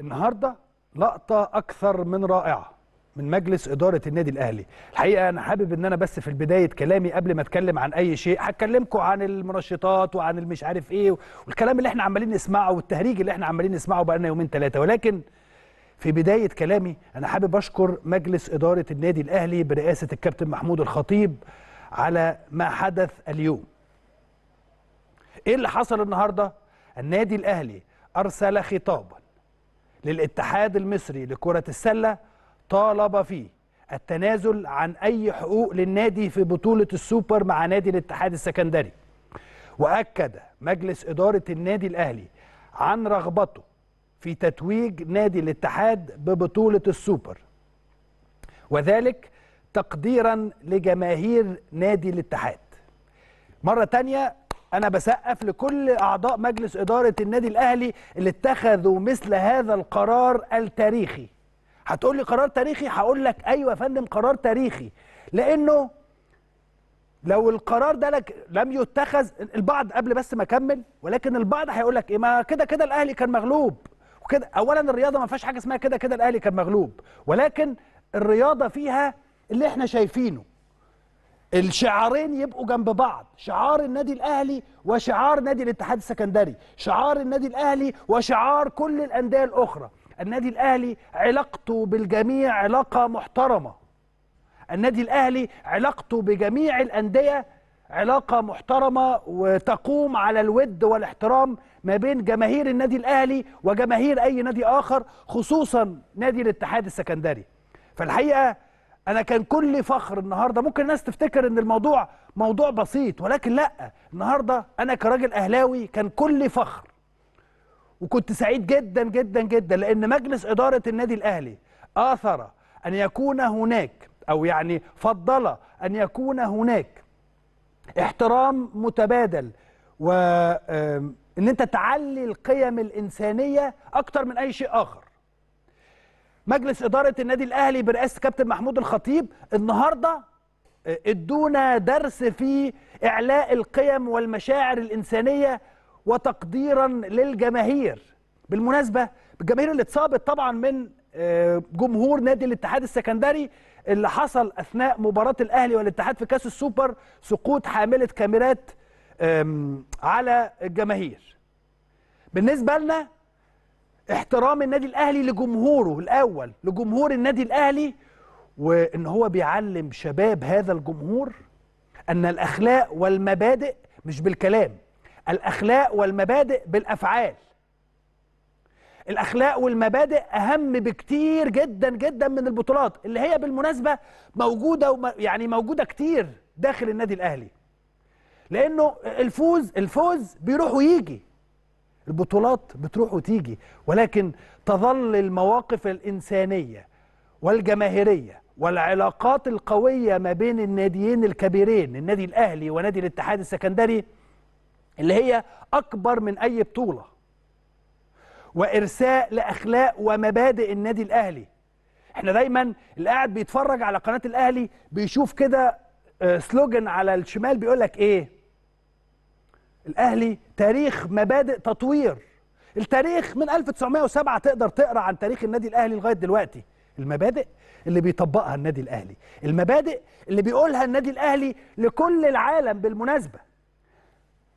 النهارده لقطه اكثر من رائعه من مجلس اداره النادي الاهلي الحقيقه انا حابب ان انا بس في بدايه كلامي قبل ما اتكلم عن اي شيء هكلمكم عن المنشطات وعن المش عارف ايه والكلام اللي احنا عمالين نسمعه والتهريج اللي احنا عمالين نسمعه بقالنا يومين ثلاثه ولكن في بدايه كلامي انا حابب اشكر مجلس اداره النادي الاهلي برئاسه الكابتن محمود الخطيب على ما حدث اليوم ايه اللي حصل النهارده النادي الاهلي ارسل خطابا للاتحاد المصري لكرة السلة طالب فيه التنازل عن أي حقوق للنادي في بطولة السوبر مع نادي الاتحاد السكندري وأكد مجلس إدارة النادي الأهلي عن رغبته في تتويج نادي الاتحاد ببطولة السوبر وذلك تقديرا لجماهير نادي الاتحاد مرة تانية انا بسقف لكل اعضاء مجلس اداره النادي الاهلي اللي اتخذوا مثل هذا القرار التاريخي هتقول لي قرار تاريخي هقول لك ايوه يا فندم قرار تاريخي لانه لو القرار ده لك لم يتخذ البعض قبل بس ما اكمل ولكن البعض هيقول لك ايه ما كده كده الاهلي كان مغلوب وكده اولا الرياضه ما فيهاش حاجه اسمها كده كده الاهلي كان مغلوب ولكن الرياضه فيها اللي احنا شايفينه الشعارين يبقوا جنب بعض شعار النادي الاهلي وشعار نادي الاتحاد السكندري شعار النادي الاهلي وشعار كل الانديه الاخرى النادي الاهلي علاقته بالجميع علاقه محترمه النادي الاهلي علاقته بجميع الانديه علاقه محترمه وتقوم على الود والاحترام ما بين جماهير النادي الاهلي وجماهير اي نادي اخر خصوصا نادي الاتحاد السكندري فالحقيقه انا كان كل فخر النهارده ممكن الناس تفتكر ان الموضوع موضوع بسيط ولكن لا النهارده انا كراجل اهلاوي كان كل فخر وكنت سعيد جدا جدا جدا لان مجلس اداره النادي الاهلي اثر ان يكون هناك او يعني فضل ان يكون هناك احترام متبادل و ان انت تعلي القيم الانسانيه اكتر من اي شيء اخر مجلس اداره النادي الاهلي برئاسه كابتن محمود الخطيب النهارده آه، ادونا درس في اعلاء القيم والمشاعر الانسانيه وتقديرا للجماهير بالمناسبه الجماهير اللي اتصابت طبعا من آه، جمهور نادي الاتحاد السكندري اللي حصل اثناء مباراه الاهلي والاتحاد في كاس السوبر سقوط حامله كاميرات على الجماهير بالنسبه لنا احترام النادي الاهلي لجمهوره الاول لجمهور النادي الاهلي وان هو بيعلم شباب هذا الجمهور ان الاخلاق والمبادئ مش بالكلام الاخلاق والمبادئ بالافعال الاخلاق والمبادئ اهم بكتير جدا جدا من البطولات اللي هي بالمناسبه موجوده يعني موجوده كتير داخل النادي الاهلي لانه الفوز الفوز بيروح ويجي البطولات بتروح وتيجي ولكن تظل المواقف الإنسانية والجماهيرية والعلاقات القوية ما بين الناديين الكبيرين النادي الأهلي ونادي الاتحاد السكندري اللي هي أكبر من أي بطولة وإرساء لأخلاق ومبادئ النادي الأهلي احنا دايما اللي قاعد بيتفرج على قناة الأهلي بيشوف كده آه، سلوجن على الشمال بيقول لك ايه الاهلي تاريخ مبادئ تطوير التاريخ من 1907 تقدر تقرا عن تاريخ النادي الاهلي لغايه دلوقتي المبادئ اللي بيطبقها النادي الاهلي المبادئ اللي بيقولها النادي الاهلي لكل العالم بالمناسبه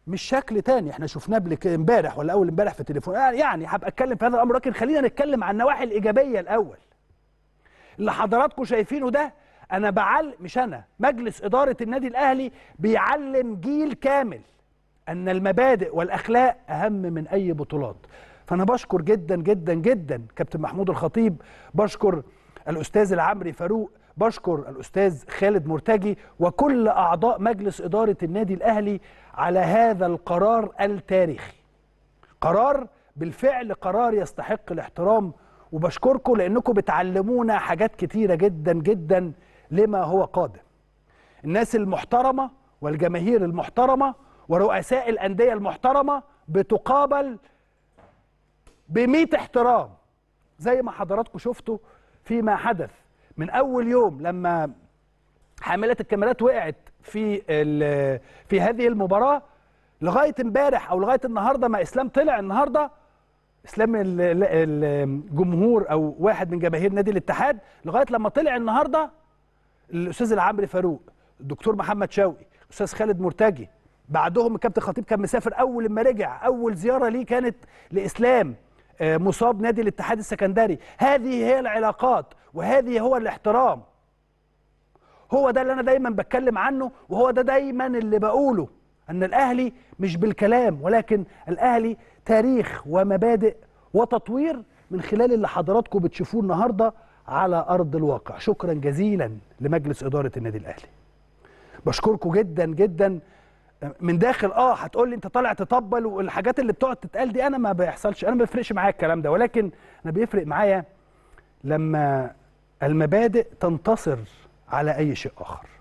مش شكل تاني احنا شفناه امبارح ولا اول امبارح في التليفون آه، يعني هبقى اتكلم في هذا الامر لكن خلينا نتكلم عن النواحي الايجابيه الاول اللي حضراتكم شايفينه ده انا بعل مش انا مجلس اداره النادي الاهلي بيعلم جيل كامل أن المبادئ والأخلاق أهم من أي بطولات فأنا بشكر جدا جدا جدا كابتن محمود الخطيب بشكر الأستاذ العمري فاروق بشكر الأستاذ خالد مرتجي وكل أعضاء مجلس إدارة النادي الأهلي على هذا القرار التاريخي قرار بالفعل قرار يستحق الاحترام وبشكركم لأنكم بتعلمونا حاجات كتيرة جدا جدا لما هو قادم الناس المحترمة والجماهير المحترمة ورؤساء الأندية المحترمة بتقابل بميت احترام زي ما حضراتكم شفتوا فيما حدث من أول يوم لما حاملة الكاميرات وقعت في في هذه المباراة لغاية امبارح أو لغاية النهاردة ما إسلام طلع النهاردة اسلام الجمهور او واحد من جماهير نادي الاتحاد لغايه لما طلع النهارده الاستاذ العمري فاروق الدكتور محمد شوقي الاستاذ خالد مرتجي بعدهم الكابتن خطيب كان مسافر اول لما رجع اول زياره ليه كانت لاسلام آه، مصاب نادي الاتحاد السكندري هذه هي العلاقات وهذه هو الاحترام هو ده اللي انا دايما بتكلم عنه وهو ده دايما اللي بقوله ان الاهلي مش بالكلام ولكن الاهلي تاريخ ومبادئ وتطوير من خلال اللي حضراتكم بتشوفوه النهارده على ارض الواقع شكرا جزيلا لمجلس اداره النادي الاهلي بشكركم جدا جدا من داخل اه هتقول لي انت طالع تطبل والحاجات اللي بتقعد تتقال دي انا ما بيحصلش انا ما بيفرقش معايا الكلام ده ولكن انا بيفرق معايا لما المبادئ تنتصر على اي شيء اخر